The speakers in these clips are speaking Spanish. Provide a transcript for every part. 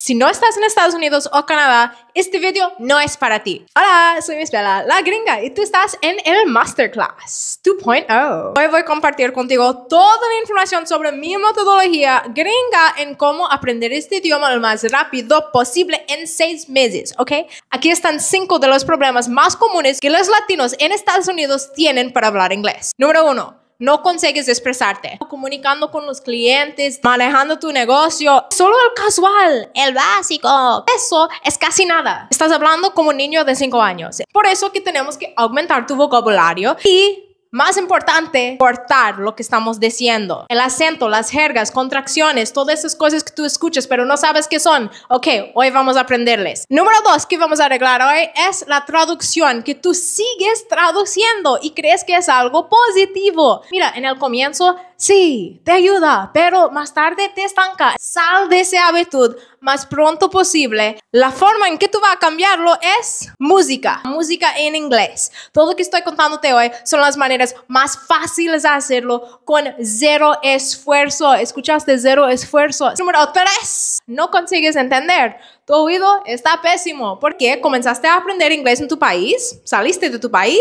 Si no estás en Estados Unidos o Canadá, este video no es para ti. Hola, soy Miss Bella, la gringa, y tú estás en el Masterclass 2.0. Hoy voy a compartir contigo toda la información sobre mi metodología gringa en cómo aprender este idioma lo más rápido posible en seis meses, ¿ok? Aquí están cinco de los problemas más comunes que los latinos en Estados Unidos tienen para hablar inglés. Número uno no consigues expresarte. Comunicando con los clientes, manejando tu negocio, solo el casual, el básico. Eso es casi nada. Estás hablando como un niño de 5 años. Por eso que tenemos que aumentar tu vocabulario y más importante, cortar lo que estamos diciendo. El acento, las jergas, contracciones, todas esas cosas que tú escuchas pero no sabes qué son. Ok, hoy vamos a aprenderles. Número dos que vamos a arreglar hoy es la traducción, que tú sigues traduciendo y crees que es algo positivo. Mira, en el comienzo Sí, te ayuda, pero más tarde te estanca. Sal de esa hábitud más pronto posible. La forma en que tú vas a cambiarlo es música, música en inglés. Todo lo que estoy contándote hoy son las maneras más fáciles de hacerlo con cero esfuerzo. ¿Escuchaste? Cero esfuerzo. Número tres, no consigues entender tu oído está pésimo porque comenzaste a aprender inglés en tu país, saliste de tu país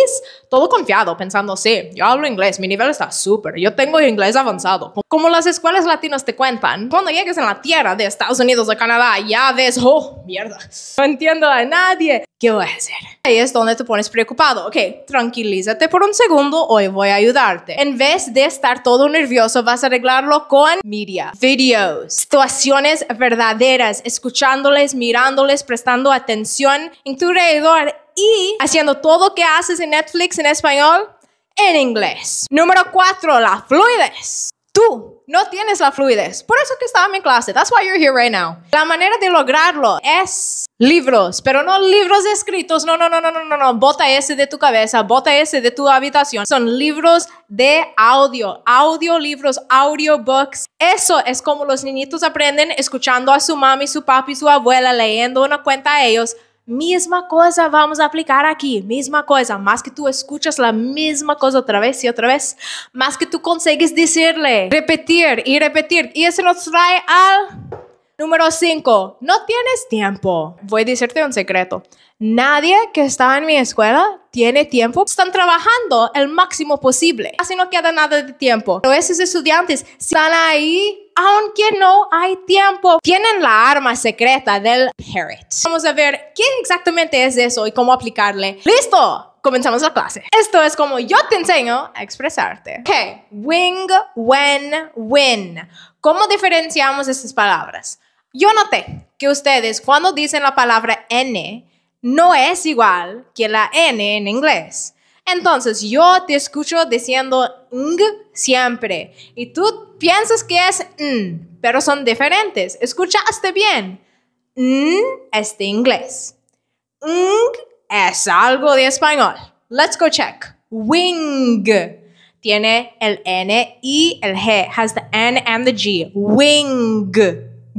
todo confiado, pensando, sí, yo hablo inglés, mi nivel está súper, yo tengo inglés avanzado. Como las escuelas latinas te cuentan, cuando llegues en la tierra de Estados Unidos o Canadá, ya ves, oh, mierda, no entiendo a nadie, ¿qué voy a hacer? Ahí es donde te pones preocupado, ok, tranquilízate por un segundo, hoy voy a ayudarte. En vez de estar todo nervioso, vas a arreglarlo con media, videos, situaciones verdaderas, escuchándoles mirándoles, prestando atención en tu alrededor y haciendo todo lo que haces en Netflix en español en inglés. Número cuatro, la fluidez. Tú no tienes la fluidez. Por eso que estaba en clase. That's why you're here right now. La manera de lograrlo es libros, pero no libros escritos. No, no, no, no, no, no, no. Bota ese de tu cabeza, bota ese de tu habitación. Son libros de audio, audiolibros, audiobooks. Eso es como los niñitos aprenden escuchando a su mami, su papi, su abuela, leyendo una cuenta a ellos. Mesma coisa vamos aplicar aqui, mesma coisa, mas que tu escutas a mesma coisa outra vez e outra vez, mas que tu consegues dizer-lhe, repetir e repetir, e isso nos traz ao Número 5. No tienes tiempo. Voy a decirte un secreto. Nadie que está en mi escuela tiene tiempo. Están trabajando el máximo posible. Así no queda nada de tiempo. Pero esos estudiantes están ahí aunque no hay tiempo, tienen la arma secreta del parrot. Vamos a ver qué exactamente es eso y cómo aplicarle. ¡Listo! Comenzamos la clase. Esto es como yo te enseño a expresarte. Ok, wing, when, win. ¿Cómo diferenciamos estas palabras? Yo noté que ustedes cuando dicen la palabra N no es igual que la N en inglés. Entonces yo te escucho diciendo ng siempre y tú piensas que es n, pero son diferentes. Escuchaste bien. N es de inglés. Ng es algo de español. Let's go check. Wing. Tiene el N y el G. Has the N and the G. Wing.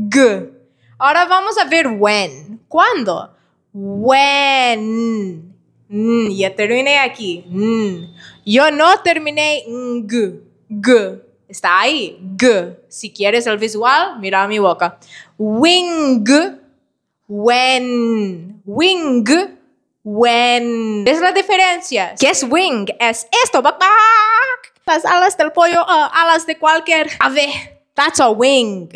G. Ahora vamos a ver when. ¿Cuándo? When. ya terminé aquí. Yo no terminé G. Está ahí. G. Si quieres el visual, mira mi boca. Wing. When. Wing. When. ¿Es la diferencia? ¿Qué es wing? Es esto. papá Las alas del pollo o ah, alas de cualquier ave. That's a wing.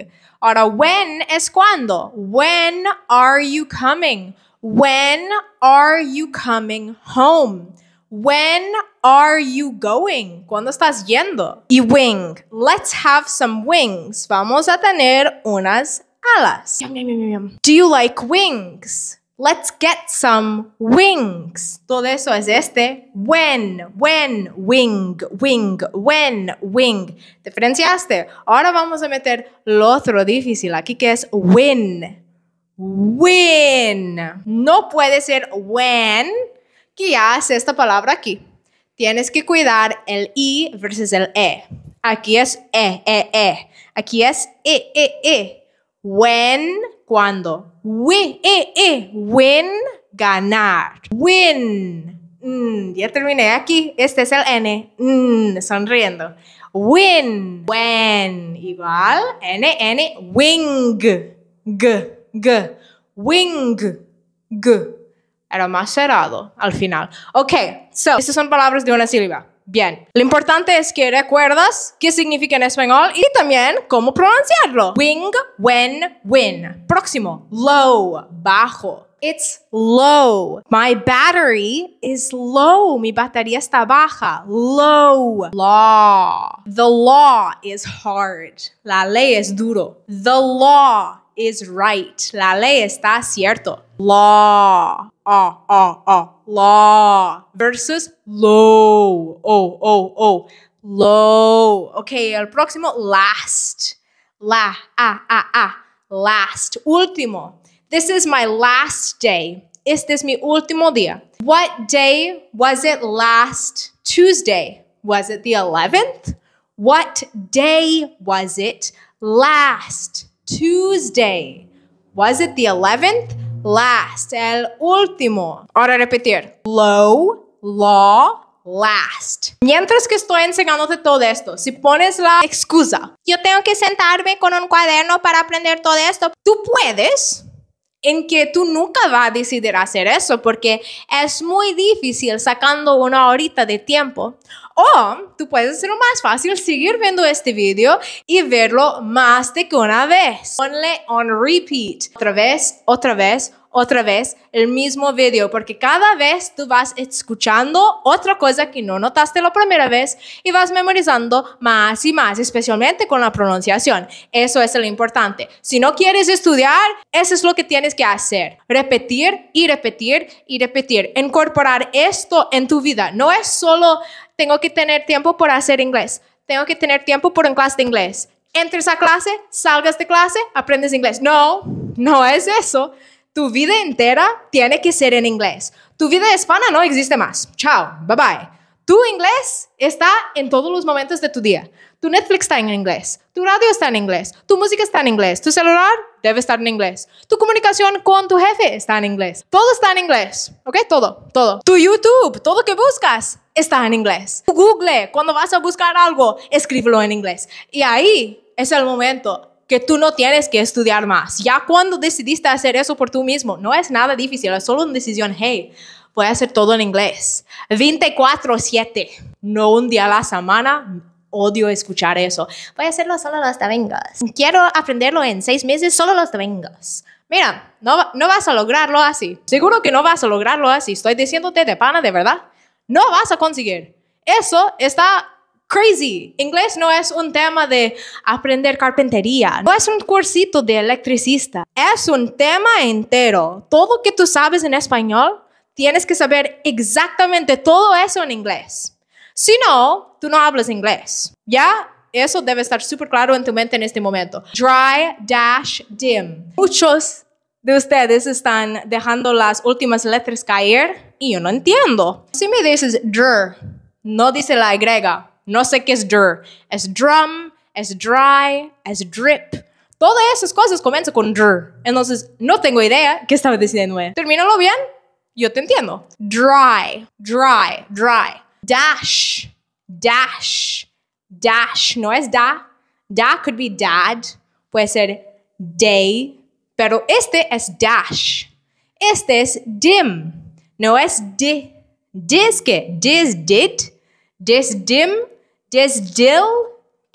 Ahora, when es cuando. When are you coming? When are you coming home? When are you going? ¿Cuándo estás yendo? Y wing. Let's have some wings. Vamos a tener unas alas. Yum, yum, yum, Do you like wings? Let's get some wings. Todo eso es este. When, when, wing, wing, when, wing. Diferenciaste. Ahora vamos a meter lo otro difícil aquí que es win. Win. No puede ser when, que hace esta palabra aquí. Tienes que cuidar el i versus el e. Aquí es e, e, e. Aquí es e, e, e. When cuando. We, e, win, ganar. Win. Mm, ya terminé aquí. Este es el N. Mm, sonriendo. Win. When. Igual. N, N. Wing. G, G. Wing. G. Era más cerrado al final. Ok, so, estas son palabras de una sílaba. Bien, lo importante es que recuerdas qué significa en español y también cómo pronunciarlo. Wing, when, win. Próximo, low, bajo. It's low. My battery is low. Mi batería está baja. Low. Law. The law is hard. La ley es duro. The law is right. La ley está cierto. Law. ah, ah, ah, law versus low, oh, oh, oh, low. Okay, el próximo, last, la, ah, ah, ah, last, último. This is my last day. Este es mi último día. What day was it last Tuesday? Was it the 11th? What day was it last Tuesday? Was it the 11th? last, el último. Ahora repetir. Low, law, last. Mientras que estoy enseñándote todo esto, si pones la excusa, yo tengo que sentarme con un cuaderno para aprender todo esto, tú puedes en que tú nunca vas a decidir hacer eso porque es muy difícil sacando una horita de tiempo o tú puedes hacerlo más fácil, seguir viendo este video y verlo más de que una vez. Ponle on repeat. Otra vez, otra vez, otra vez el mismo video, porque cada vez tú vas escuchando otra cosa que no notaste la primera vez y vas memorizando más y más, especialmente con la pronunciación. Eso es lo importante. Si no quieres estudiar, eso es lo que tienes que hacer. Repetir y repetir y repetir. Incorporar esto en tu vida. No es solo tengo que tener tiempo para hacer inglés, tengo que tener tiempo por un clase de inglés. Entres a clase, salgas de clase, aprendes inglés. No, no es eso. Tu vida entera tiene que ser en inglés. Tu vida hispana no existe más. Chao, bye bye. Tu inglés está en todos los momentos de tu día. Tu Netflix está en inglés, tu radio está en inglés, tu música está en inglés, tu celular debe estar en inglés, tu comunicación con tu jefe está en inglés. Todo está en inglés, ¿ok? Todo, todo. Tu YouTube, todo que buscas está en inglés. Google, cuando vas a buscar algo, escríbelo en inglés. Y ahí es el momento que tú no tienes que estudiar más. Ya cuando decidiste hacer eso por tú mismo, no es nada difícil, es solo una decisión, hey, voy a hacer todo en inglés. 24/7, no un día a la semana. Odio escuchar eso. Voy a hacerlo solo los domingos. Quiero aprenderlo en seis meses solo los domingos. Mira, no, no vas a lograrlo así. Seguro que no vas a lograrlo así. Estoy diciéndote de pana, de verdad no vas a conseguir. Eso está crazy. Inglés no es un tema de aprender carpintería, no es un cursito de electricista, es un tema entero. Todo que tú sabes en español, tienes que saber exactamente todo eso en inglés. Si no, tú no hablas inglés. ¿Ya? Eso debe estar súper claro en tu mente en este momento. Dry, dash, dim. Muchos de ustedes están dejando las últimas letras caer y yo no entiendo. Si me dices dr, no dice la Y, no sé qué es dr. Es drum, es dry, es drip. Todas esas cosas comienzan con dr. Entonces, no tengo idea qué estaba diciendo. Termínalo bien, yo te entiendo. Dry, dry, dry. Dash, dash, dash. No es da. Da could be dad. Puede ser day este es dash. Este es dim. No es di. Dis que. Dis did. Dis dim. Dis dil,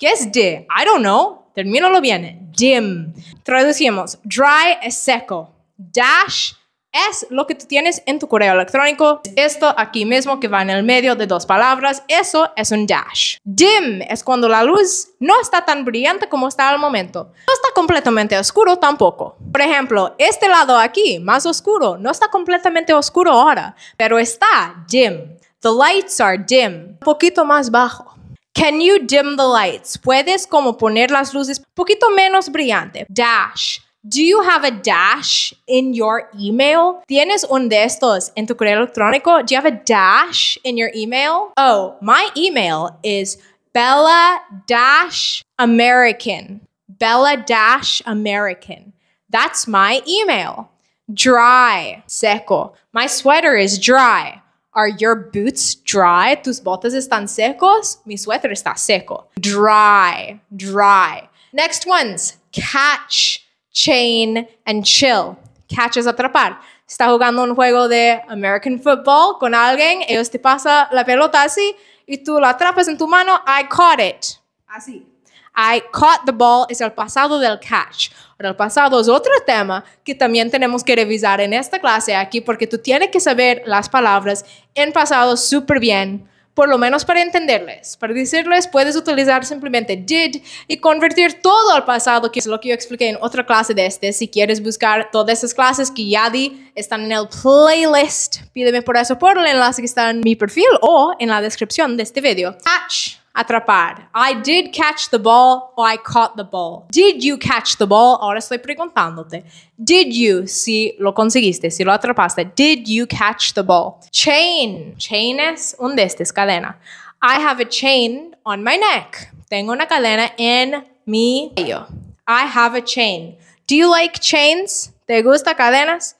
¿Qué es de? I don't know. Termínalo bien. Dim. Traducimos. Dry es seco. Dash es lo que tú tienes en tu correo electrónico. Esto aquí mismo que va en el medio de dos palabras, eso es un dash. Dim es cuando la luz no está tan brillante como está al momento. No está completamente oscuro tampoco. Por ejemplo, este lado aquí, más oscuro, no está completamente oscuro ahora, pero está dim. The lights are dim. Un poquito más bajo. Can you dim the lights? Puedes como poner las luces un poquito menos brillante. Dash Do you have a dash in your email? ¿Tienes un de estos en tu correo electrónico? Do you have a dash in your email? Oh, my email is Bella Dash American. Bella Dash American. That's my email. Dry, seco. My sweater is dry. Are your boots dry? Tus botas están secos? Mi suéter está seco. Dry, dry. Next one's catch chain and chill. Catch es atrapar. Está jugando un juego de American football con alguien, ellos te pasan la pelota así y tú la atrapas en tu mano. I caught it. Así. I caught the ball es el pasado del catch. el pasado es otro tema que también tenemos que revisar en esta clase aquí porque tú tienes que saber las palabras en pasado súper bien por lo menos para entenderles. Para decirles, puedes utilizar simplemente did y convertir todo al pasado, que es lo que yo expliqué en otra clase de este. Si quieres buscar todas esas clases que ya di, están en el playlist. Pídeme por eso por el enlace que está en mi perfil o en la descripción de este video. atrapar. I did catch the ball or I caught the ball. Did you catch the ball? Ahora estoy preguntándote. Did you, si lo conseguiste, si lo atrapaste, did you catch the ball? Chain. Chain es un destes, cadena. I have a chain on my neck. Tengo una cadena en mi cuello. I have a chain. Do you like chains? ¿Te gusta cadenas?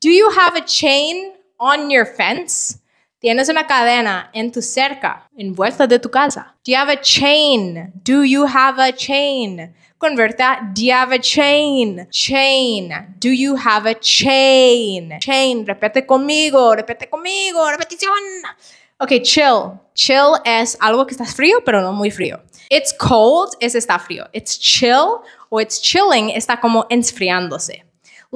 Do you have a chain on your fence? Tienes una cadena en tu cerca, en vuelta de tu casa. Do you have a chain? Do you have a chain? Converta, Do you have a chain? Chain. Do you have a chain? Chain. Repete conmigo. Repete conmigo. Repetición. Ok, chill. Chill es algo que está frío, pero no muy frío. It's cold es está frío. It's chill o it's chilling está como enfriándose.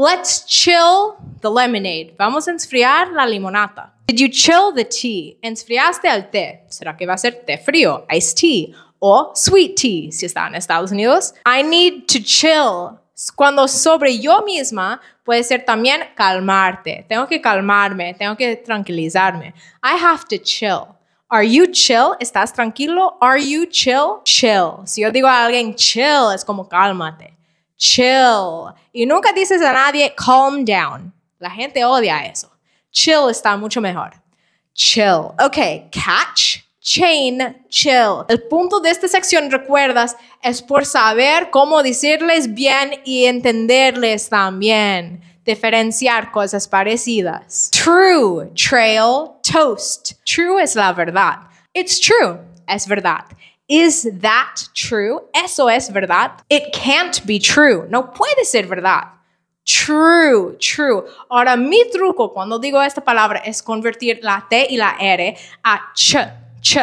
Let's chill the lemonade. Vamos a enfriar la limonata. Did you chill the tea? Enfriaste el té. ¿Será que va a ser té frío? Ice tea. O sweet tea, si está en Estados Unidos. I need to chill. Cuando sobre yo misma puede ser también calmarte. Tengo que calmarme, tengo que tranquilizarme. I have to chill. Are you chill? ¿Estás tranquilo? Are you chill? Chill. Si yo digo a alguien chill, es como cálmate chill. Y nunca dices a nadie, calm down. La gente odia eso. Chill está mucho mejor. Chill. Ok, catch, chain, chill. El punto de esta sección, recuerdas, es por saber cómo decirles bien y entenderles también. Diferenciar cosas parecidas. True, trail, toast. True es la verdad. It's true, es verdad. Is that true? Eso es verdad. It can't be true. No puede ser verdad. True, true. Ahora, mi truco cuando digo esta palabra es convertir la T y la R a ch, ch,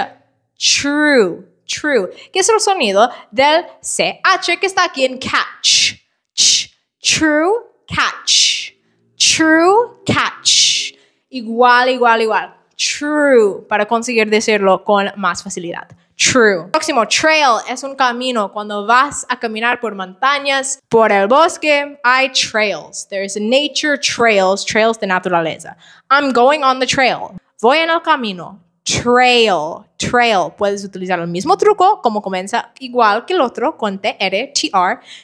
true, true, que es el sonido del CH que está aquí en catch. Ch, true, catch. True, catch. Igual, igual, igual. True, para conseguir decirlo con más facilidad true. Próximo, trail es un camino. Cuando vas a caminar por montañas, por el bosque, hay trails. There's nature trails, trails de naturaleza. I'm going on the trail. Voy en el camino. Trail, trail. Puedes utilizar el mismo truco, como comienza igual que el otro, con T, R, T,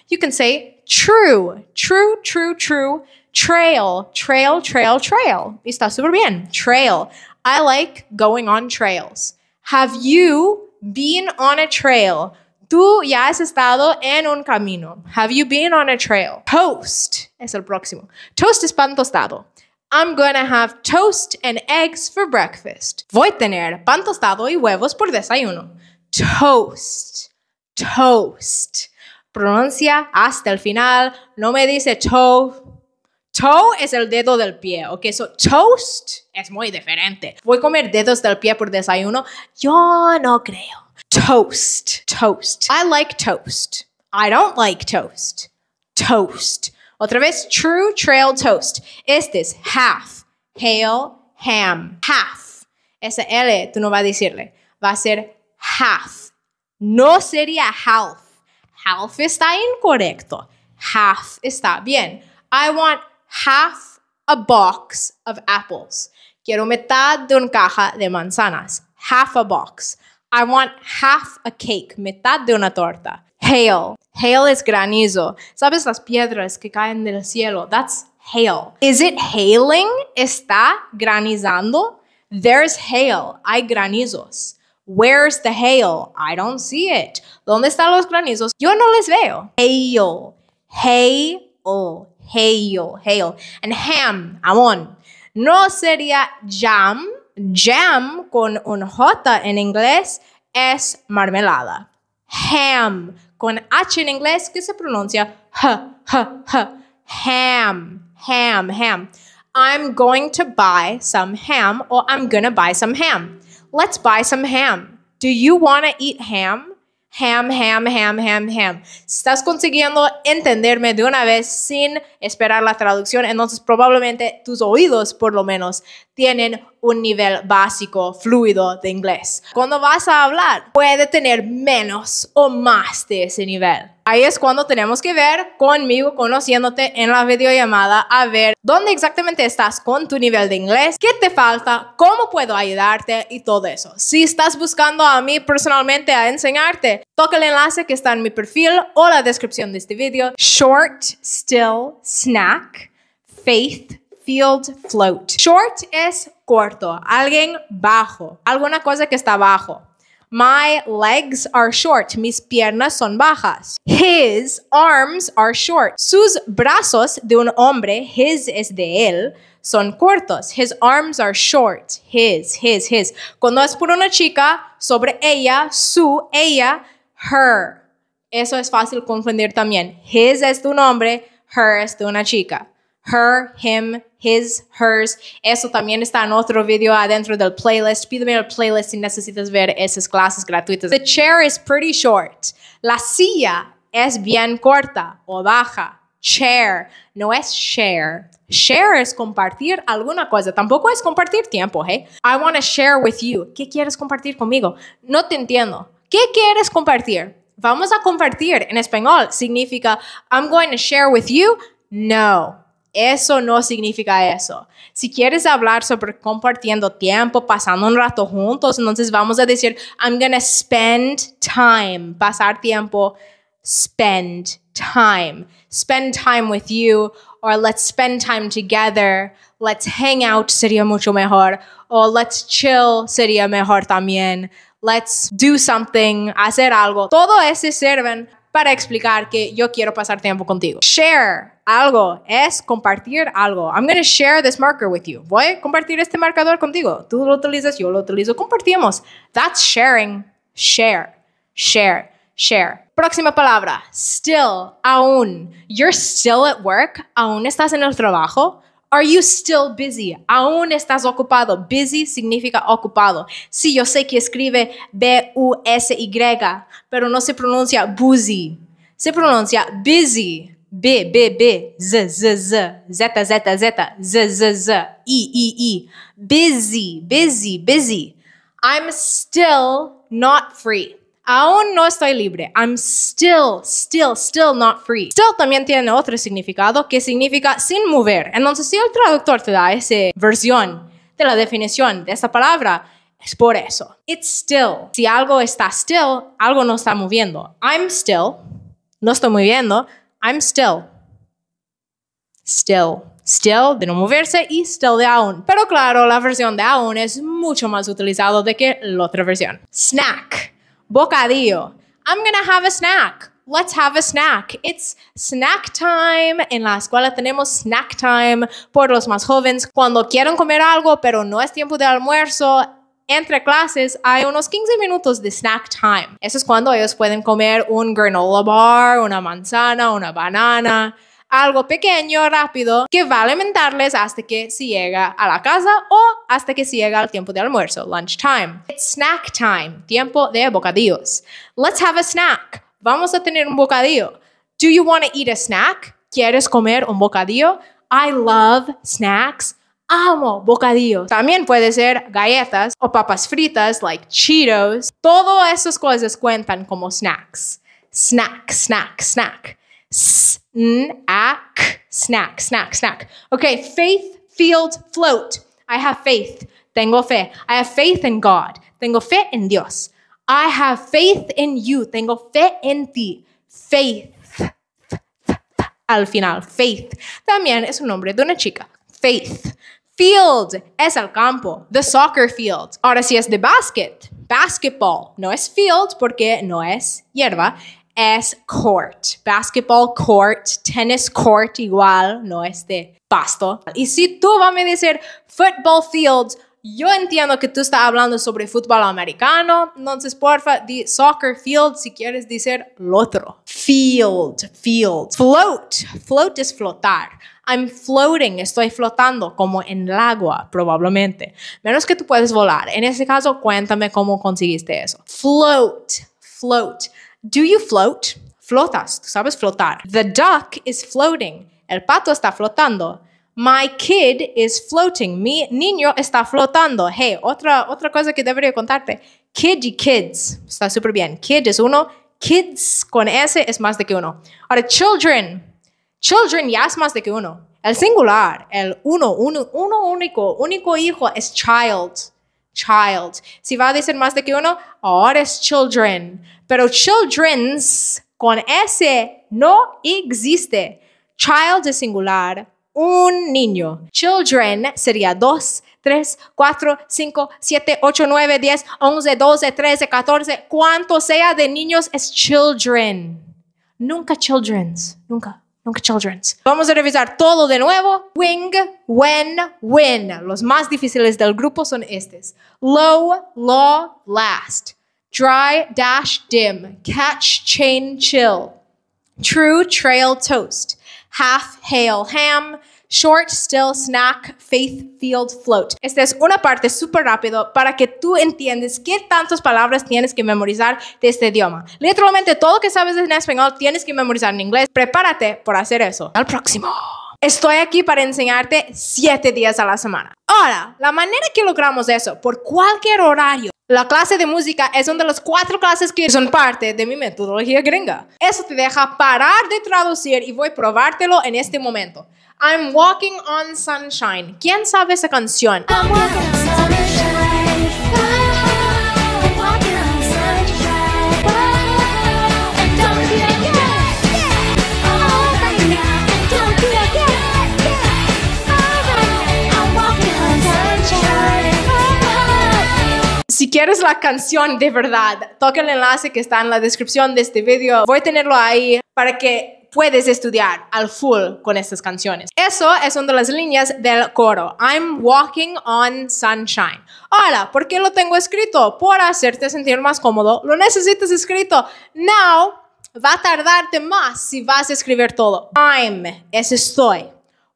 You can say true, true, true, true. Trail, trail, trail, trail. está súper bien. Trail. I like going on trails. Have you been on a trail? Tú ya has estado en un camino. Have you been on a trail? Toast es el próximo. Toast es pan tostado. I'm gonna have toast and eggs for breakfast. Voy a tener pan tostado y huevos por desayuno. Toast. Toast. Pronuncia hasta el final. No me dice toast Toe es el dedo del pie, ok, so toast es muy diferente. Voy a comer dedos del pie por desayuno, yo no creo. Toast, toast. I like toast. I don't like toast. Toast. Otra vez, true trail toast. Este es half, hail, ham, half. Esa L tú no vas a decirle, va a ser half. No sería half. Half está incorrecto. Half está bien. I want half a box of apples. Quiero mitad de una caja de manzanas. Half a box. I want half a cake, mitad de una torta. Hail. Hail es granizo. ¿Sabes las piedras que caen del cielo? That's hail. Is it hailing? ¿Está granizando? There's hail. Hay granizos. Where's the hail? I don't see it. ¿Dónde están los granizos? Yo no les veo. Hail. Hail. hail, hail. And ham, jamón. No sería jam. Jam con un J en inglés es marmelada. Ham con H en inglés que se pronuncia H, H, H. Ham, ham, ham. I'm going to buy some ham or I'm gonna buy some ham. Let's buy some ham. Do you wanna eat ham? ham, ham, ham, ham, ham. Si estás consiguiendo entenderme de una vez sin esperar la traducción, entonces probablemente tus oídos por lo menos tienen un nivel básico, fluido de inglés. Cuando vas a hablar, puede tener menos o más de ese nivel. Ahí es cuando tenemos que ver conmigo, conociéndote en la videollamada, a ver dónde exactamente estás con tu nivel de inglés, qué te falta, cómo puedo ayudarte y todo eso. Si estás buscando a mí personalmente a enseñarte, toca el enlace que está en mi perfil o la descripción de este video. Short, still, snack, faith, field, float. Short es corto, alguien bajo, alguna cosa que está bajo. My legs are short. Mis piernas son bajas. His arms are short. Sus brazos de un hombre, his es de él, son cortos. His arms are short. His, his, his. Cuando es por una chica, sobre ella, su, ella, her. Eso es fácil confundir también. His es de un hombre, her es de una chica her, him, his, hers. Eso también está en otro video adentro del playlist. Pídeme el playlist si necesitas ver esas clases gratuitas. The chair is pretty short. La silla es bien corta o baja. Chair no es share. Share es compartir alguna cosa. Tampoco es compartir tiempo, ¿eh? I want to share with you. ¿Qué quieres compartir conmigo? No te entiendo. ¿Qué quieres compartir? Vamos a compartir en español. Significa, I'm going to share with you. No. Eso no significa eso. Si quieres hablar sobre compartiendo tiempo, pasando un rato juntos, entonces vamos a decir, I'm gonna spend time, pasar tiempo, spend time, spend time with you, or let's spend time together, let's hang out sería mucho mejor, o let's chill sería mejor también, let's do something, hacer algo. Todo ese sirven para explicar que yo quiero pasar tiempo contigo. Share algo es compartir algo. I'm going share this marker with you. Voy a compartir este marcador contigo. Tú lo utilizas, yo lo utilizo, compartimos. That's sharing. Share, share, share. Próxima palabra, still, aún. You're still at work, aún estás en el trabajo Are you still busy? Aún estás ocupado. Busy significa ocupado. Sí, yo sé que escribe B-U-S-Y, pero no se pronuncia busy. Se pronuncia busy. B, B, B, Z, Z, Z, Z, Z, Z, Z, Z, Z, E, E, E. Busy, busy, busy. I'm still not free. Aún no estoy libre. I'm still, still, still not free. Still también tiene otro significado que significa sin mover. Entonces, si el traductor te da esa versión de la definición de esa palabra, es por eso. It's still. Si algo está still, algo no está moviendo. I'm still. No estoy moviendo. I'm still. Still still de no moverse y still de aún. Pero claro, la versión de aún es mucho más utilizado de que la otra versión. Snack bocadillo. I'm gonna have a snack. Let's have a snack. It's snack time. En la escuela tenemos snack time por los más jóvenes. Cuando quieren comer algo, pero no es tiempo de almuerzo, entre clases hay unos 15 minutos de snack time. Eso es cuando ellos pueden comer un granola bar, una manzana, una banana algo pequeño, rápido, que va a alimentarles hasta que se llega a la casa o hasta que se llega al tiempo de almuerzo, lunch time. It's snack time, tiempo de bocadillos. Let's have a snack. Vamos a tener un bocadillo. Do you want to eat a snack? ¿Quieres comer un bocadillo? I love snacks amo bocadillos. También puede ser galletas o papas fritas, like Cheetos. Todas esas cosas cuentan como snacks. Snack, snack, snack. Snack, snack, snack, snack. Okay, faith, field, float. I have faith. Tengo fe. I have faith in God. Tengo fe en Dios. I have faith in you. Tengo fe en ti. Faith. Al final, faith. También es un nombre de una chica. Faith. Field es el campo. The soccer field. Ahora sí es de basket. Basketball. No es field porque no es hierba es court, basketball court, tennis court igual, no es de pasto. Y si tú vas a decir football fields, yo entiendo que tú estás hablando sobre fútbol americano, entonces porfa, di soccer field si quieres decir lo otro. Field, field. Float, float es flotar. I'm floating, estoy flotando como en el agua, probablemente. Menos que tú puedes volar. En ese caso, cuéntame cómo conseguiste eso. Float, float. Do you float? Flotas, tú sabes flotar. The duck is floating. El pato está flotando. My kid is floating. Mi niño está flotando. Hey, otra, otra cosa que debería contarte. Kid y kids. Está súper bien. Kid es uno. Kids con S es más de que uno. Ahora, children. Children ya es más de que uno. El singular, el uno, uno, uno único, único hijo es child child. Si va a decir más de que uno, ahora es children. Pero children's con S no existe. Child es singular, un niño. Children sería 2 3, 4, 5, 7, 8, 9, 10, 11, 12, 13, 14, cuanto sea de niños es children. Nunca children's, nunca. Nunca Children's. Vamos a revisar todo de nuevo. Wing, when, win. Los más difíciles del grupo son estos. Low, law, last. Dry, dash, dim. Catch, chain, chill. True, trail, toast. Half, hail, ham. Short, Still, Snack, Faith, Field, Float. Esta es una parte súper rápido para que tú entiendas qué tantas palabras tienes que memorizar de este idioma. Literalmente todo lo que sabes en español tienes que memorizar en inglés. Prepárate por hacer eso. Al próximo. Estoy aquí para enseñarte siete días a la semana. Ahora, la manera que logramos eso, por cualquier horario, la clase de música es una de las cuatro clases que son parte de mi metodología gringa. Eso te deja parar de traducir y voy a probártelo en este momento. I'm Walking on Sunshine. ¿Quién sabe esa canción? Si quieres la canción de verdad, toca el enlace que está en la descripción de este video. Voy a tenerlo ahí para que puedes estudiar al full con estas canciones. Eso es una de las líneas del coro. I'm walking on sunshine. Ahora, ¿por qué lo tengo escrito? Por hacerte sentir más cómodo. Lo necesitas escrito. Now va a tardarte más si vas a escribir todo. I'm es estoy.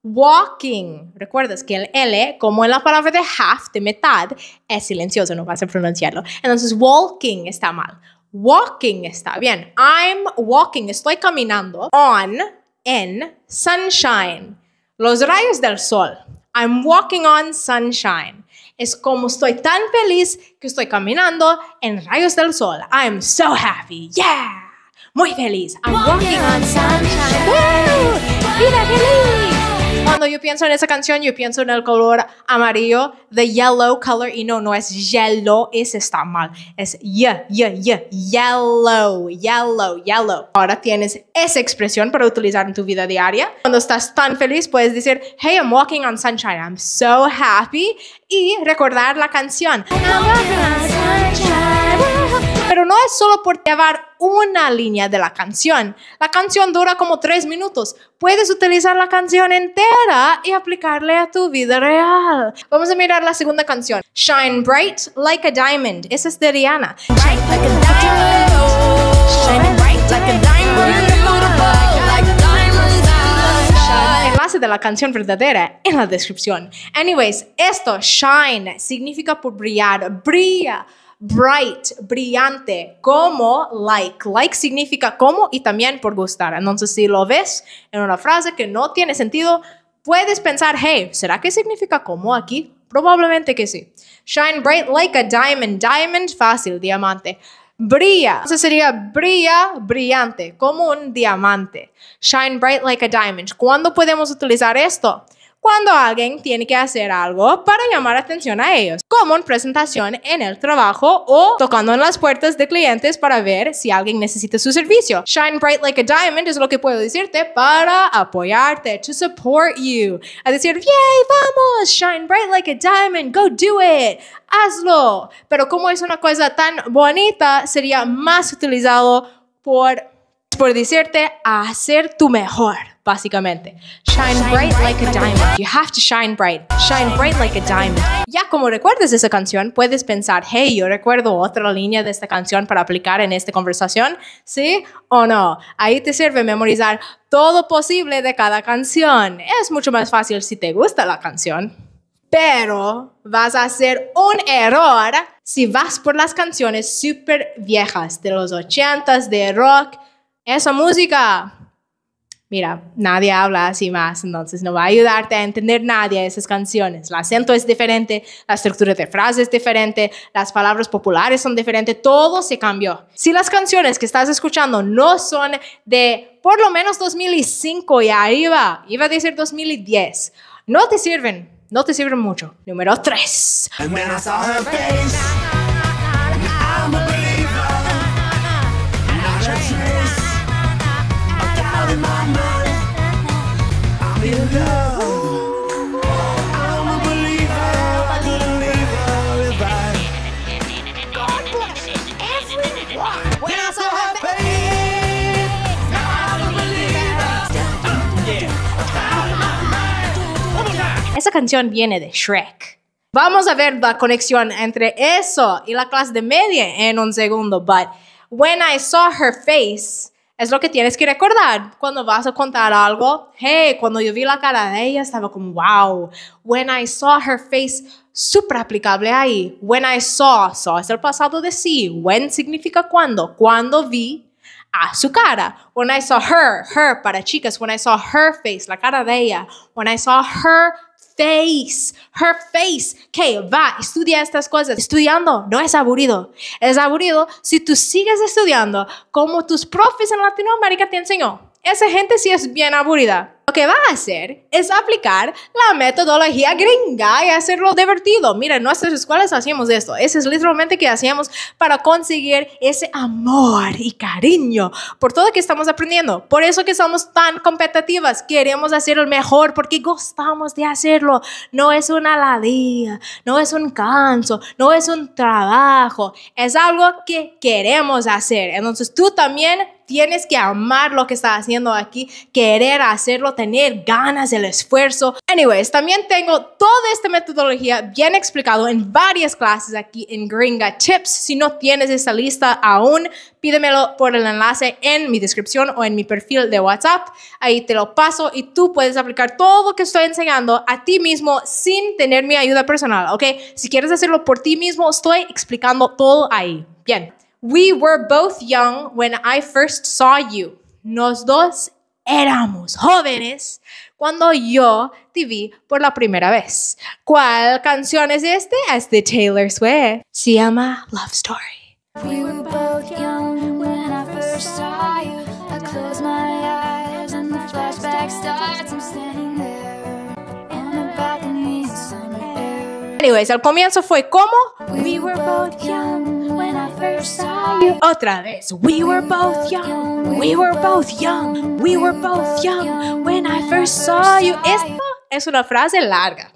Walking. Recuerdas que el L, como en la palabra de half, de mitad, es silencioso, no vas a pronunciarlo. Entonces, walking está mal walking está bien. I'm walking, estoy caminando on, en, sunshine, los rayos del sol. I'm walking on sunshine. Es como estoy tan feliz que estoy caminando en rayos del sol. I'm so happy, yeah, muy feliz. I'm walking, on sunshine. ¡Vida feliz! cuando yo pienso en esa canción, yo pienso en el color amarillo, the yellow color, y no, no es yellow, ese está mal, es ye, ye, ye, yellow, yellow, yellow. Ahora tienes esa expresión para utilizar en tu vida diaria. Cuando estás tan feliz, puedes decir, hey, I'm walking on sunshine, I'm so happy, y recordar la canción. Pero no es solo por llevar una línea de la canción. La canción dura como tres minutos. Puedes utilizar la canción entera y aplicarle a tu vida real. Vamos a mirar la segunda canción. Shine Bright Like a Diamond. Esa es de Rihanna. Shine de la canción verdadera en la descripción. Anyways, esto, shine, significa por brillar, brilla bright, brillante, como like. Like significa como y también por gustar. Entonces, si lo ves en una frase que no tiene sentido, puedes pensar, hey, ¿será que significa como aquí? Probablemente que sí. Shine bright like a diamond. Diamond, fácil, diamante. Brilla. Entonces sería brilla, brillante, como un diamante. Shine bright like a diamond. ¿Cuándo podemos utilizar esto? cuando alguien tiene que hacer algo para llamar atención a ellos, como en presentación en el trabajo o tocando en las puertas de clientes para ver si alguien necesita su servicio. Shine bright like a diamond es lo que puedo decirte para apoyarte, to support you, a decir, yay, vamos, shine bright like a diamond, go do it, hazlo. Pero como es una cosa tan bonita, sería más utilizado por, por decirte, hacer tu mejor básicamente. Shine, bright, like a diamond. You have to shine bright. Shine, bright like a diamond. Ya como recuerdes esa canción, puedes pensar, hey, yo recuerdo otra línea de esta canción para aplicar en esta conversación, ¿sí o no? Ahí te sirve memorizar todo posible de cada canción. Es mucho más fácil si te gusta la canción. Pero vas a hacer un error si vas por las canciones super viejas de los 80 de rock. Esa música mira, nadie habla así más, entonces no va a ayudarte a entender nadie esas canciones. El acento es diferente, la estructura de frase es diferente, las palabras populares son diferentes, todo se cambió. Si las canciones que estás escuchando no son de por lo menos 2005 y arriba, iba a decir 2010, no te sirven, no te sirven mucho. Número 3. esa canción viene de Shrek. Vamos a ver la conexión entre eso y la clase de media en un segundo, but when I saw her face, es lo que tienes que recordar cuando vas a contar algo. Hey, cuando yo vi la cara de ella, estaba como, wow. When I saw her face, súper aplicable ahí. When I saw, saw es el pasado de sí. When significa cuando. Cuando vi a su cara. When I saw her, her para chicas. When I saw her face, la cara de ella. When I saw her face, her face. Que va, estudia estas cosas. Estudiando no es aburrido. Es aburrido si tú sigues estudiando como tus profes en Latinoamérica te enseñó. Esa gente sí es bien aburrida que va a hacer es aplicar la metodología gringa y hacerlo divertido. Mira, en nuestras escuelas hacíamos esto. ese es literalmente que hacíamos para conseguir ese amor y cariño por todo lo que estamos aprendiendo. Por eso que somos tan competitivas. Queremos hacer el mejor porque gostamos de hacerlo. No es una ladilla, no es un canso, no es un trabajo. Es algo que queremos hacer. Entonces tú también tienes que amar lo que estás haciendo aquí, querer hacerlo, tener ganas, del esfuerzo. Anyways, también tengo toda esta metodología bien explicado en varias clases aquí en Gringa Tips. Si no tienes esta lista aún, pídemelo por el enlace en mi descripción o en mi perfil de WhatsApp. Ahí te lo paso y tú puedes aplicar todo lo que estoy enseñando a ti mismo sin tener mi ayuda personal, ¿ok? Si quieres hacerlo por ti mismo, estoy explicando todo ahí. Bien. We were both young when I first saw you. Nos dos éramos jóvenes cuando yo te vi por la primera vez. ¿Cuál canción es este? Es de Taylor Swift. Se llama Love Story. We were both young when I first saw you. I close my eyes and the flashback starts. I'm standing there on the balcony in summer air. Anyways, al comienzo fue como We were both young when I first saw you. Otra vez. We were both young, we were both young, we were both young when I first saw you. Esto es una frase larga.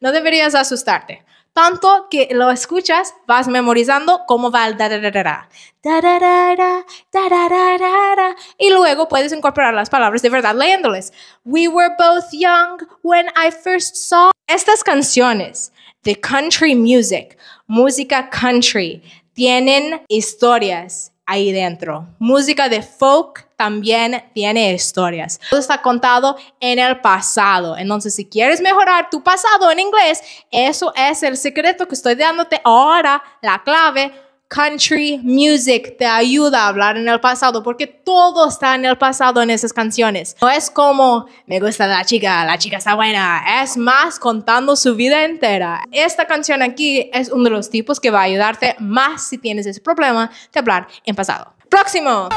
No deberías asustarte. Tanto que lo escuchas, vas memorizando cómo va el da da da da da y luego puedes incorporar las palabras de verdad leyéndoles. We were both young when I first saw estas canciones The country music, música country, tienen historias ahí dentro. Música de folk también tiene historias. Todo está contado en el pasado. Entonces, si quieres mejorar tu pasado en inglés, eso es el secreto que estoy dándote ahora, la clave country music te ayuda a hablar en el pasado porque todo está en el pasado en esas canciones. No es como me gusta la chica, la chica está buena, es más contando su vida entera. Esta canción aquí es uno de los tipos que va a ayudarte más si tienes ese problema de hablar en pasado. Próximo.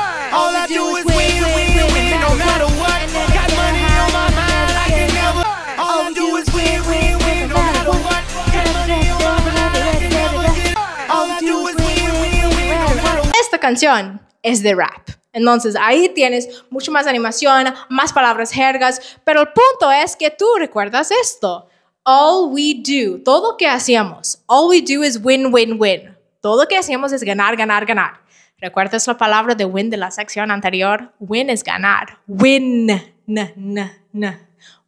canción es de rap. Entonces ahí tienes mucho más animación, más palabras jergas, pero el punto es que tú recuerdas esto. All we do, todo lo que hacíamos, all we do is win, win, win. Todo lo que hacíamos es ganar, ganar, ganar. ¿Recuerdas la palabra de win de la sección anterior? Win es ganar. Win,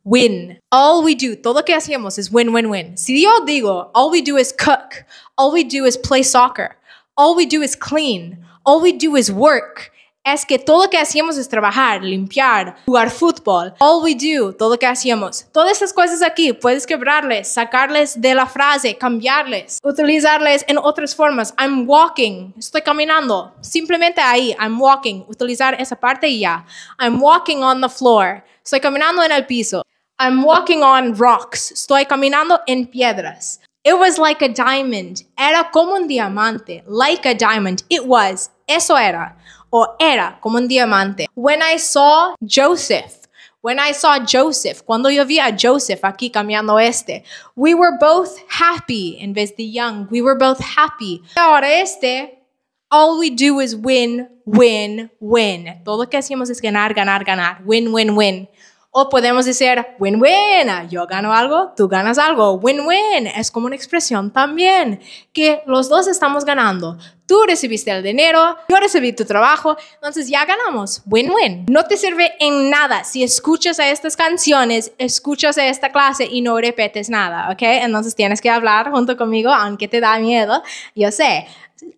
Win. All we do, todo lo que hacíamos es win, win, win. Si yo digo, all we do is cook, all we do is play soccer, all we do is clean, All we do is work. Es que todo lo que hacíamos es trabajar, limpiar, jugar fútbol. All we do, todo lo que hacíamos. Todas estas cosas aquí puedes quebrarles, sacarles de la frase, cambiarles, utilizarles en otras formas. I'm walking, estoy caminando. Simplemente ahí, I'm walking. Utilizar esa parte y ya. I'm walking on the floor. Estoy caminando en el piso. I'm walking on rocks. Estoy caminando en piedras. It was like a diamond. Era como un diamante. Like a diamond. It was. Eso era. Or era como un diamante. When I saw Joseph. When I saw Joseph, cuando yo vi a Joseph aquí caminando este, we were both happy en vez de young. We were both happy. Ahora este, all we do is win, win, win. Todo lo que hacemos es ganar, ganar, ganar. Win, win, win. O podemos decir, win-win, yo gano algo, tú ganas algo, win-win, es como una expresión también, que los dos estamos ganando. Tú recibiste el dinero, yo recibí tu trabajo, entonces ya ganamos, win-win. No te sirve en nada si escuchas a estas canciones, escuchas a esta clase y no repetes nada, ¿ok? Entonces tienes que hablar junto conmigo, aunque te da miedo, yo sé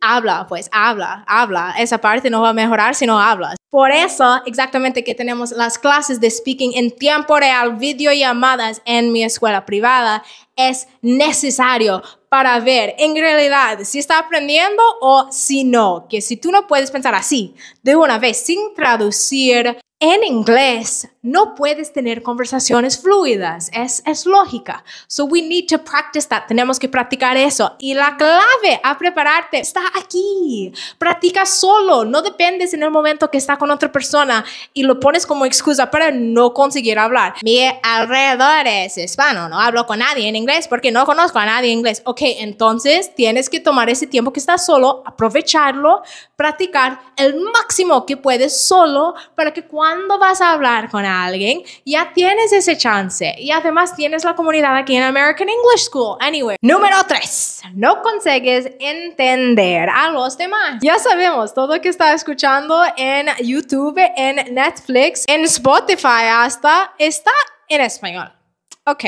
habla, pues habla, habla. Esa parte no va a mejorar si no hablas. Por eso exactamente que tenemos las clases de speaking en tiempo real, videollamadas en mi escuela privada. Es necesario para ver en realidad si está aprendiendo o si no. Que si tú no puedes pensar así de una vez sin traducir, en inglés no puedes tener conversaciones fluidas, es, es, lógica. So we need to practice that, tenemos que practicar eso. Y la clave a prepararte está aquí. Practica solo, no dependes en el momento que está con otra persona y lo pones como excusa para no conseguir hablar. Mi alrededor es hispano, no hablo con nadie en inglés porque no conozco a nadie en inglés. Ok, entonces tienes que tomar ese tiempo que estás solo, aprovecharlo, practicar el máximo que puedes solo para que cuando cuando vas a hablar con alguien, ya tienes ese chance. Y además tienes la comunidad aquí en American English School. Anyway, número 3. No consigues entender a los demás. Ya sabemos todo lo que está escuchando en YouTube, en Netflix, en Spotify, hasta está en español. Ok.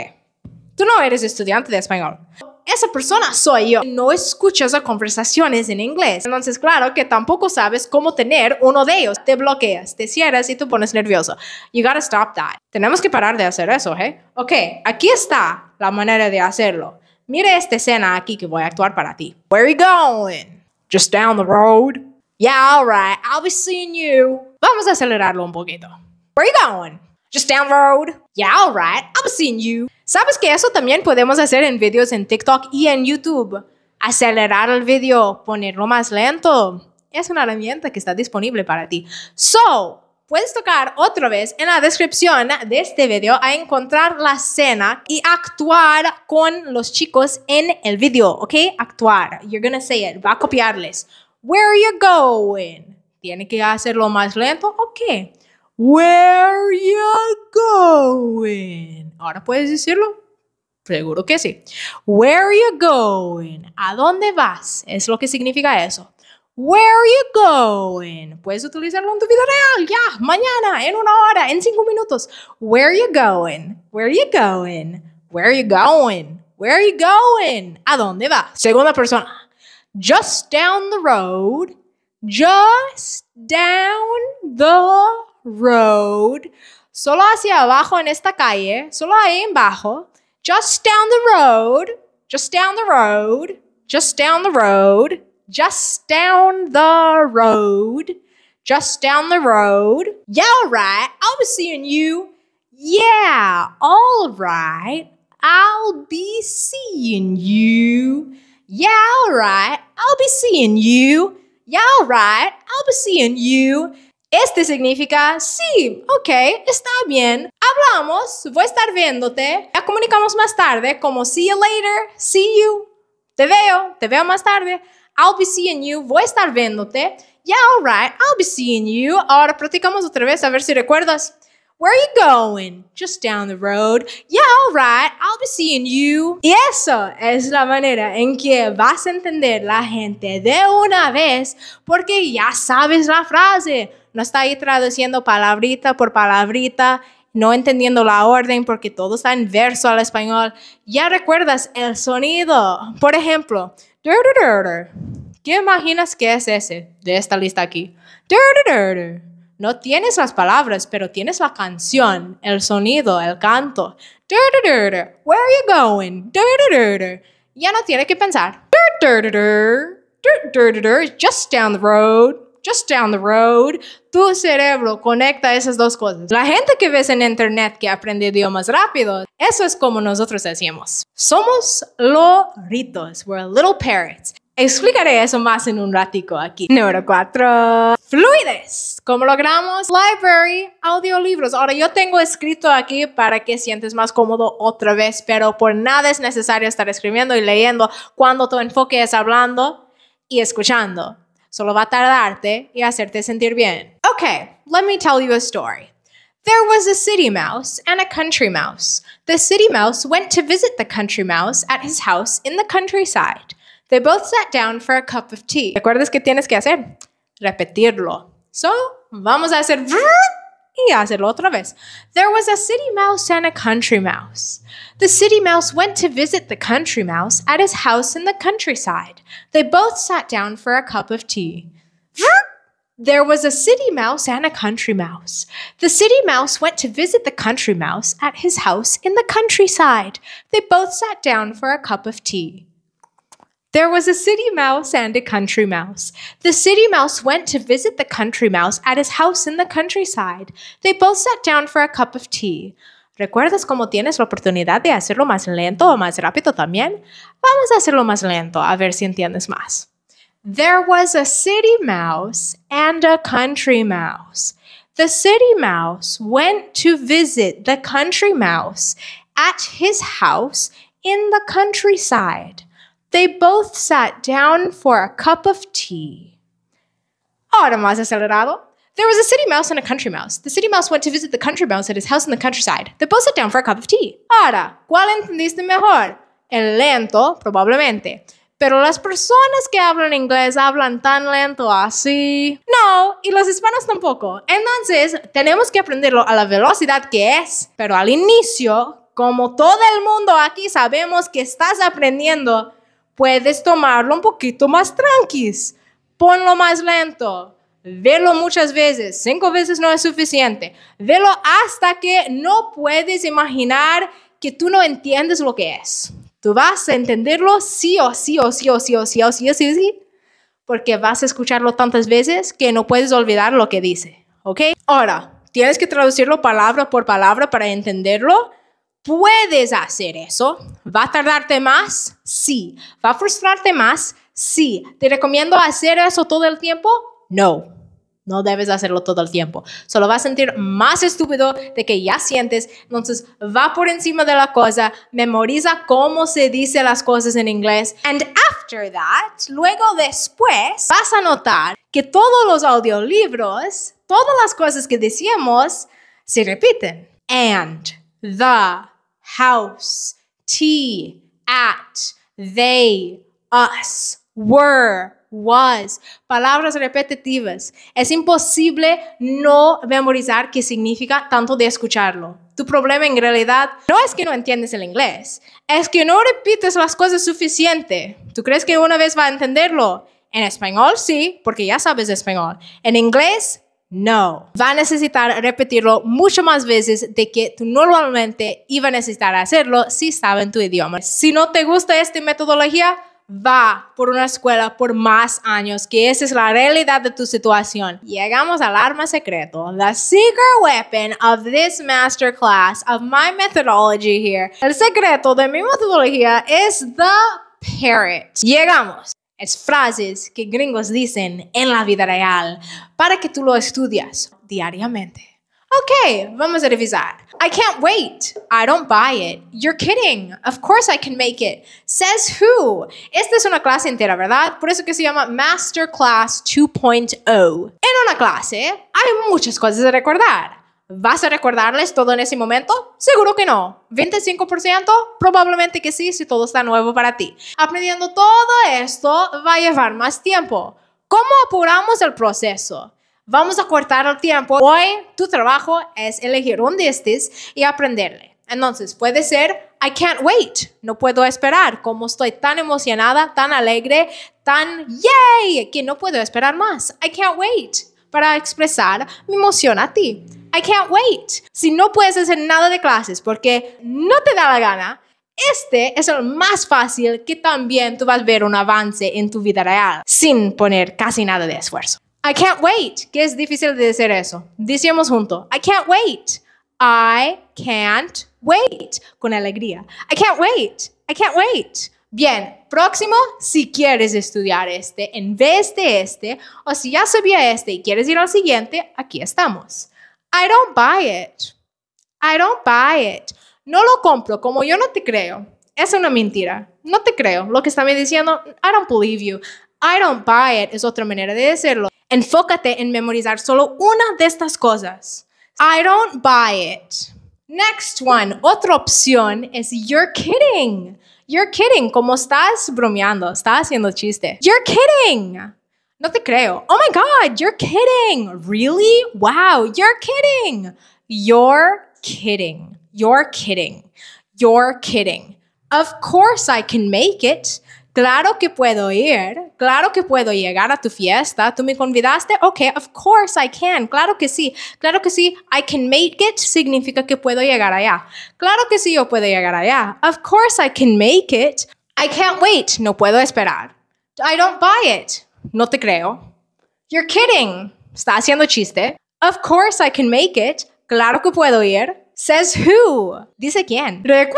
Tú no eres estudiante de español esa persona soy yo. No escuchas las conversaciones en inglés. Entonces, claro que tampoco sabes cómo tener uno de ellos. Te bloqueas, te cierras y te pones nervioso. You gotta stop that. Tenemos que parar de hacer eso, ¿eh? Ok, aquí está la manera de hacerlo. mire esta escena aquí que voy a actuar para ti. Where are you going? Just down the road. Yeah, alright, I'll be seeing you. Vamos a acelerarlo un poquito. Where are you going? Just down the road. Yeah, alright, I'll be seeing you. Sabes que eso también podemos hacer en videos en TikTok y en YouTube. Acelerar el video, ponerlo más lento. Es una herramienta que está disponible para ti. So, puedes tocar otra vez en la descripción de este video a encontrar la escena y actuar con los chicos en el video, ¿ok? Actuar. You're to say it. Va a copiarles. Where are you going? Tiene que hacerlo más lento. Ok. Where you going? Ahora puedes decirlo. Seguro que sí. Where you going? ¿A dónde vas? Es lo que significa eso. Where you going? Puedes utilizarlo en tu vida real, ya, mañana, en una hora, en cinco minutos. Where you going? Where you going? Where you going? Where you going? ¿A dónde vas? Segunda persona. Just down the road. Just down the road, solo hacia abajo en esta calle, solo ahí en bajo, just down the road, just down the road, just down the road, just down the road, just down the road. Yeah, all right, I'll be seeing you. Yeah, all right, I'll be seeing you. Yeah, all right, I'll be seeing you. Yeah, all right, I'll be seeing you. Este significa, sí, ok, está bien, hablamos, voy a estar viéndote, ya comunicamos más tarde, como see you later, see you, te veo, te veo más tarde, I'll be seeing you, voy a estar viéndote, yeah, alright, I'll be seeing you. Ahora practicamos otra vez a ver si recuerdas. Where are you going? Just down the road. Yeah, alright, I'll be seeing you. Y eso es la manera en que vas a entender la gente de una vez porque ya sabes la frase no está ahí traduciendo palabrita por palabrita, no entendiendo la orden porque todo está en verso al español. Ya recuerdas el sonido. Por ejemplo, ¿qué imaginas que es ese de esta lista aquí? No tienes las palabras, pero tienes la canción, el sonido, el canto. Where are you going? Ya no tiene que pensar. Just down the road just down the road, tu cerebro conecta esas dos cosas. La gente que ves en internet que aprende idiomas rápido, eso es como nosotros hacíamos. Somos loritos, we're little parrots. Explicaré eso más en un ratico aquí. Número 4. fluides. ¿Cómo logramos? Library, audiolibros. Ahora yo tengo escrito aquí para que sientes más cómodo otra vez, pero por nada es necesario estar escribiendo y leyendo cuando tu enfoque es hablando y escuchando. Solo va a tardarte y hacerte sentir bien. Okay, let me tell you a story. There was a city mouse and a country mouse. The city mouse went to visit the country mouse at his house in the countryside. They both sat down for a cup of tea. ¿Recuerdas qué tienes que hacer? Repetirlo. So, vamos a hacer y hacerlo otra vez. There was a city mouse and a country mouse. The city mouse went to visit the country mouse at his house in the countryside. They both sat down for a cup of tea. There was a city mouse and a country mouse. The city mouse went to visit the country mouse at his house in the countryside. They both sat down for a cup of tea. There was a city mouse and a country mouse. The city mouse went to visit the country mouse at his house in the countryside. They both sat down for a cup of tea. ¿Recuerdas cómo tienes la oportunidad de hacerlo más lento o más rápido también? Vamos a hacerlo más lento, a ver si entiendes más. There was a city mouse and a country mouse. The city mouse went to visit the country mouse at his house in the countryside. They both sat down for a cup of tea. Ahora oh, más acelerado. There was a city mouse and a country mouse. The city mouse went to visit the country mouse at his house in the countryside. They both sat down for a cup of tea. Ahora, ¿cuál entendiste mejor? El lento, probablemente. Pero las personas que hablan inglés hablan tan lento así. No, y los hispanos tampoco. Entonces, tenemos que aprenderlo a la velocidad que es. Pero al inicio, como todo el mundo aquí sabemos que estás aprendiendo, puedes tomarlo un poquito más tranquis, ponlo más lento, velo muchas veces, cinco veces no es suficiente, velo hasta que no puedes imaginar que tú no entiendes lo que es. Tú vas a entenderlo sí o sí o sí o sí o sí o sí o sí, sí porque vas a escucharlo tantas veces que no puedes olvidar lo que dice, ¿ok? Ahora, tienes que traducirlo palabra por palabra para entenderlo puedes hacer eso. ¿Va a tardarte más? Sí. ¿Va a frustrarte más? Sí. ¿Te recomiendo hacer eso todo el tiempo? No. No debes hacerlo todo el tiempo. Solo vas a sentir más estúpido de que ya sientes. Entonces, va por encima de la cosa, memoriza cómo se dice las cosas en inglés. And after that, luego después, vas a notar que todos los audiolibros, todas las cosas que decíamos, se repiten. And, the, house, tea, at, they, us, were, was. Palabras repetitivas. Es imposible no memorizar qué significa tanto de escucharlo. Tu problema en realidad no es que no entiendes el inglés, es que no repites las cosas suficiente. ¿Tú crees que una vez va a entenderlo? En español sí, porque ya sabes español. En inglés no. Va a necesitar repetirlo mucho más veces de que tú normalmente iba a necesitar hacerlo si estaba en tu idioma. Si no te gusta esta metodología, va por una escuela por más años, que esa es la realidad de tu situación. Llegamos al arma secreto, the secret weapon of this masterclass of my methodology here. El secreto de mi metodología es the parrot. Llegamos es frases que gringos dicen en la vida real para que tú lo estudias diariamente. Ok, vamos a revisar. I can't wait. I don't buy it. You're kidding. Of course I can make it. Says who? Esta es una clase entera, ¿verdad? Por eso que se llama Masterclass 2.0. En una clase hay muchas cosas de recordar. ¿Vas a recordarles todo en ese momento? Seguro que no. 25% probablemente que sí si todo está nuevo para ti. Aprendiendo todo esto va a llevar más tiempo. ¿Cómo apuramos el proceso? Vamos a cortar el tiempo. Hoy tu trabajo es elegir dónde estés y aprenderle. Entonces, puede ser, I can't wait, no puedo esperar, como estoy tan emocionada, tan alegre, tan yay, que no puedo esperar más. I can't wait para expresar mi emoción a ti. I can't wait. Si no puedes hacer nada de clases porque no te da la gana, este es el más fácil que también tú vas a ver un avance en tu vida real sin poner casi nada de esfuerzo. I can't wait, ¿Qué es difícil de decir eso. Decimos juntos, I can't wait. I can't wait. Con alegría. I can't wait. I can't wait. Bien, próximo, si quieres estudiar este en vez de este, o si ya sabía este y quieres ir al siguiente, aquí estamos. I don't buy it. I don't buy it. No lo compro, como yo no te creo. Es una mentira. No te creo. Lo que está me diciendo, I don't believe you. I don't buy it es otra manera de decirlo. Enfócate en memorizar solo una de estas cosas. I don't buy it. Next one, otra opción es you're kidding. You're kidding, como estás bromeando, estás haciendo chiste. You're kidding. No te creo. Oh my God, you're kidding. Really? Wow, you're kidding. You're kidding. You're kidding. You're kidding. Of course I can make it. Claro que puedo ir. Claro que puedo llegar a tu fiesta. ¿Tú me convidaste? Ok, of course I can. Claro que sí. Claro que sí. I can make it significa que puedo llegar allá. Claro que sí, yo puedo llegar allá. Of course I can make it. I can't wait. No puedo esperar. I don't buy it no te creo. You're kidding. Está haciendo chiste. Of course I can make it. Claro que puedo ir. Says who. Dice quién. Recuerda.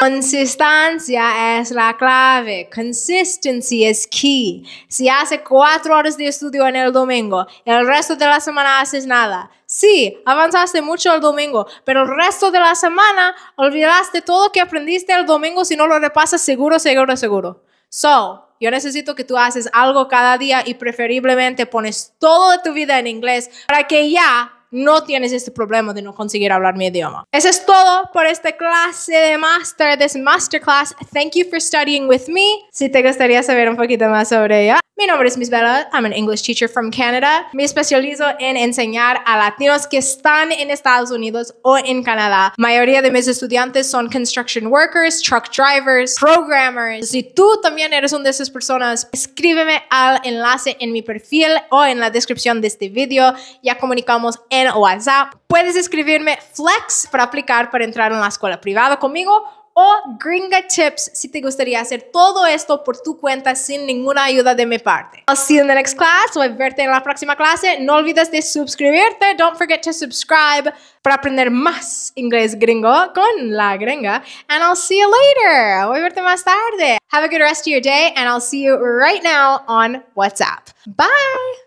Consistencia es la clave. Consistency is key. Si hace cuatro horas de estudio en el domingo el resto de la semana haces nada. Sí, avanzaste mucho el domingo, pero el resto de la semana olvidaste todo que aprendiste el domingo si no lo repasas seguro, seguro, seguro. So, yo necesito que tú haces algo cada día y preferiblemente pones toda tu vida en inglés para que ya no tienes este problema de no conseguir hablar mi idioma. Eso es todo por esta clase de master, this masterclass. Thank you for studying with me. Si te gustaría saber un poquito más sobre ella, mi nombre es Miss Bella, I'm an English teacher from Canada. Me especializo en enseñar a latinos que están en Estados Unidos o en Canadá. La mayoría de mis estudiantes son construction workers, truck drivers, programmers. Si tú también eres una de esas personas, escríbeme al enlace en mi perfil o en la descripción de este video. Ya comunicamos en WhatsApp. Puedes escribirme Flex para aplicar para entrar en la escuela privada conmigo o Gringa Tips si te gustaría hacer todo esto por tu cuenta sin ninguna ayuda de mi parte. I'll see you in the next class. Voy a verte en la próxima clase. No olvides de suscribirte. Don't forget to subscribe para aprender más inglés gringo con la gringa. And I'll see you later. Voy a verte más tarde. Have a good rest of your day and I'll see you right now on WhatsApp. Bye.